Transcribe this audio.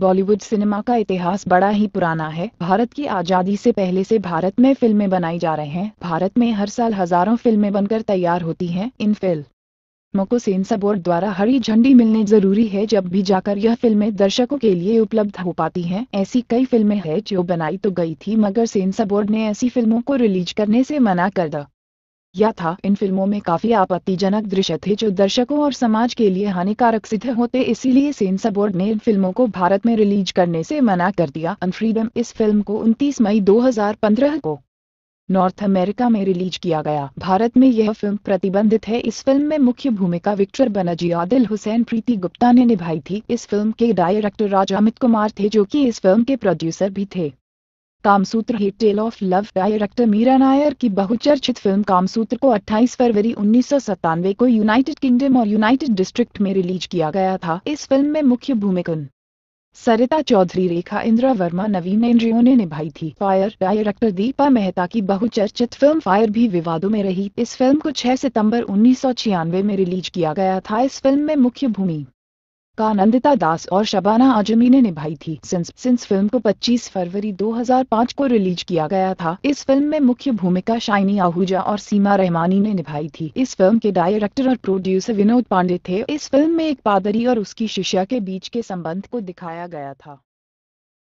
Bollywood cinema का इतिहास बड़ा ही पुराना है भारत की आज़ादी से पहले से भारत में फिल्में बनाई जा रहे हैं भारत में हर साल हजारों फिल्में बनकर तैयार होती हैं इन फिल्मों को सेंसर बोर्ड द्वारा हरी झंडी मिलने जरूरी है जब भी जाकर यह फिल्में दर्शकों के लिए उपलब्ध हो पाती हैं ऐसी कई फिल्में हैं जो बनाई तो गई थी मगर सेंसर बोर्ड ने ऐसी फिल्मों को रिलीज करने से मना कर दिया या था इन फिल्मों में काफी आपत्तिजनक दृश्य थे जो दर्शकों और समाज के लिए हानिकारक सिद्ध होते इसीलिए सेंसर बोर्ड ने इन फिल्मों को भारत में रिलीज करने से मना कर दिया अनफ्रीडम इस फिल्म को 29 मई 2015 को नॉर्थ अमेरिका में रिलीज किया गया भारत में यह फिल्म प्रतिबंधित है इस फिल्म में मुख्य भूमिका विक्टर बनर्जी आदिल हुसैन प्रीति गुप्ता ने निभाई थी इस फिल्म के डायरेक्टर राज अमित कुमार थे जो कि इस फिल्म के प्रोड्यूसर भी थे कामसूत्र ही tale of love director Mira Nair की बहुचर्चित फिल्म कामसूत्र को 28 फरवरी उन्नीस को यूनाइटेड किंगडम और यूनाइटेड डिस्ट्रिक्ट में रिलीज किया गया था इस फिल्म में मुख्य भूमिकन सरिता चौधरी रेखा इंदिरा वर्मा नवीन एंड्रियो ने निभाई थी फायर डायरेक्टर दीपा मेहता की बहुचर्चित फिल्म फायर भी विवादों में रही इस फिल्म को 6 सितंबर उन्नीस में रिलीज किया गया था इस फिल्म में मुख्य भूमि का नंदिता दास और शबाना आजमी ने निभाई थी सिंस सिंस फिल्म को 25 फरवरी 2005 को रिलीज किया गया था इस फिल्म में मुख्य भूमिका शाइनी आहूजा और सीमा रहमानी ने निभाई थी इस फिल्म के डायरेक्टर और प्रोड्यूसर विनोद पांडे थे इस फिल्म में एक पादरी और उसकी शिष्या के बीच के संबंध को दिखाया गया था